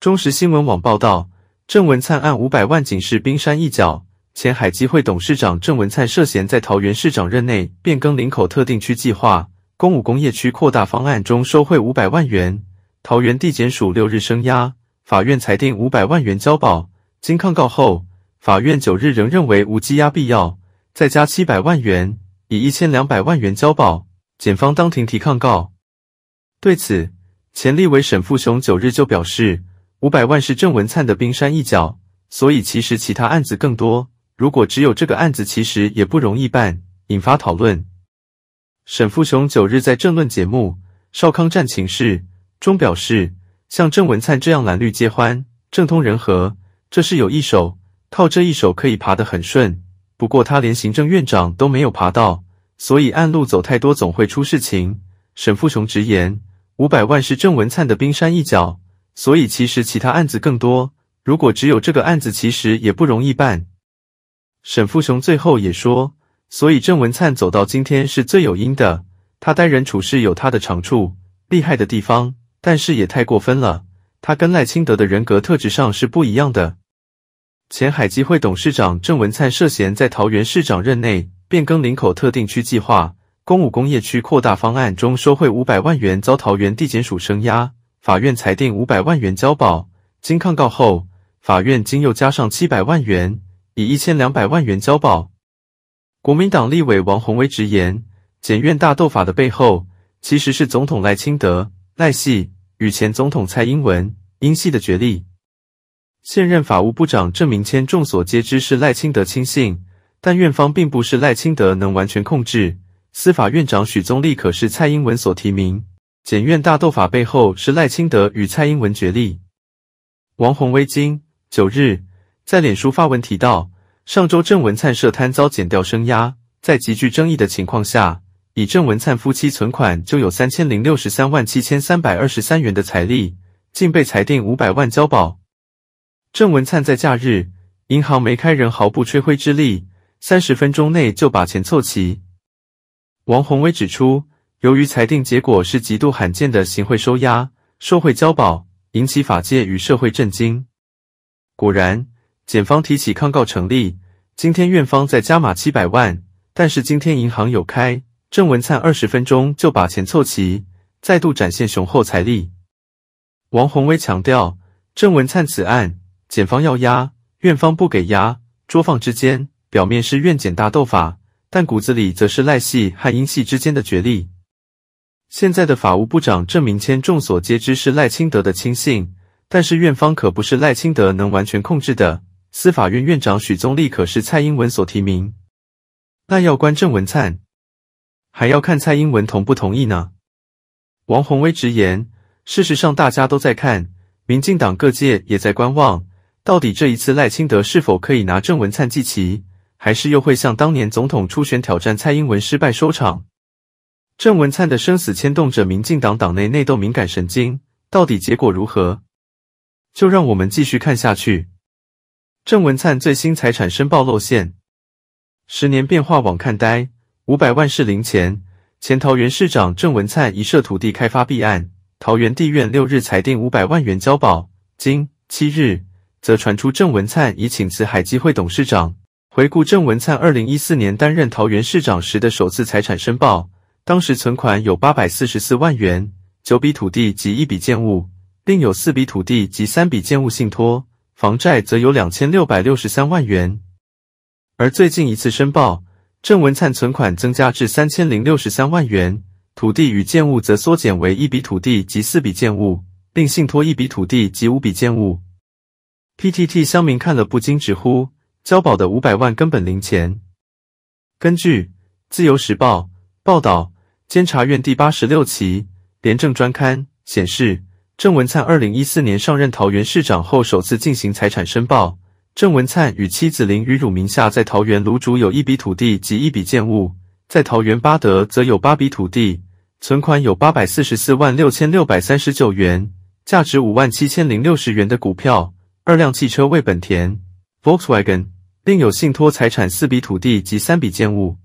中时新闻网报道，郑文灿案五百万仅是冰山一角。前海基会董事长郑文灿涉嫌在桃园市长任内变更林口特定区计划、公武工业区扩大方案中收贿五百万元，桃园地检署六日声押，法院裁定五百万元交保，经抗告后，法院九日仍认为无羁押必要，再加七百万元，以一千两百万元交保。检方当庭提抗告。对此，前立委沈富雄九日就表示。五百万是郑文灿的冰山一角，所以其实其他案子更多。如果只有这个案子，其实也不容易办，引发讨论。沈富雄九日在政论节目《少康战情室》中表示，像郑文灿这样蓝绿皆欢、政通人和，这是有一手，靠这一手可以爬得很顺。不过他连行政院长都没有爬到，所以暗路走太多总会出事情。沈富雄直言，五百万是郑文灿的冰山一角。所以其实其他案子更多，如果只有这个案子，其实也不容易办。沈富雄最后也说，所以郑文灿走到今天是最有因的。他待人处事有他的长处、厉害的地方，但是也太过分了。他跟赖清德的人格特质上是不一样的。前海基会董事长郑文灿涉嫌在桃园市长任内变更林口特定区计划公武工业区扩大方案中收贿五百万元，遭桃园地检署声押。法院裁定五百万元交保，经抗告后，法院经又加上七百万元，以一千两百万元交保。国民党立委王宏威直言，检院大斗法的背后，其实是总统赖清德赖系与前总统蔡英文英系的角力。现任法务部长郑明谦众所皆知是赖清德亲信，但院方并不是赖清德能完全控制。司法院长许宗力可是蔡英文所提名。检院大斗法背后是赖清德与蔡英文角力。王宏威今九日在脸书发文提到，上周郑文灿设摊遭减掉声压，在极具争议的情况下，以郑文灿夫妻存款就有三千零六十三万七千三百二十三元的财力，竟被裁定五百万交保。郑文灿在假日银行没开，人毫不吹灰之力，三十分钟内就把钱凑齐。王宏威指出。由于裁定结果是极度罕见的行贿收押受贿交保，引起法界与社会震惊。果然，检方提起抗告成立。今天院方再加码七百万，但是今天银行有开，郑文灿二十分钟就把钱凑齐，再度展现雄厚财力。王宏威强调，郑文灿此案，检方要押，院方不给押，桌放之间，表面是院检大斗法，但骨子里则是赖系和英系之间的角力。现在的法务部长郑明谦众所皆知是赖清德的亲信，但是院方可不是赖清德能完全控制的。司法院院长许宗力可是蔡英文所提名，那要关郑文灿，还要看蔡英文同不同意呢。王宏威直言，事实上大家都在看，民进党各界也在观望，到底这一次赖清德是否可以拿郑文灿祭旗，还是又会像当年总统初选挑战蔡英文失败收场？郑文灿的生死牵动着民进党党内内斗敏感神经，到底结果如何？就让我们继续看下去。郑文灿最新财产申报露馅，十年变化网看呆，五百万是零钱。前桃园市长郑文灿一涉土地开发弊案，桃园地院六日裁定五百万元交保，今七日则传出郑文灿已请辞海基会董事长。回顾郑文灿二零一四年担任桃园市长时的首次财产申报。当时存款有八百四十四万元，九笔土地及一笔建物，另有四笔土地及三笔建物信托，房债则有两千六百六十三万元。而最近一次申报，郑文灿存款增加至三千零六十三万元，土地与建物则缩减为一笔土地及四笔建物，并信托一笔土地及五笔建物。PTT 乡民看了不禁直呼，交保的五百万根本零钱。根据自由时报报道。监察院第八十六期廉政专刊显示，郑文灿二零一四年上任桃园市长后首次进行财产申报。郑文灿与妻子林雨汝名下在桃园芦竹有一笔土地及一笔建物，在桃园八德则有八笔土地，存款有八百四十四万六千六百三十九元，价值五万七千零六十元的股票，二辆汽车为本田、Volkswagen，另有信托财产四笔土地及三笔建物。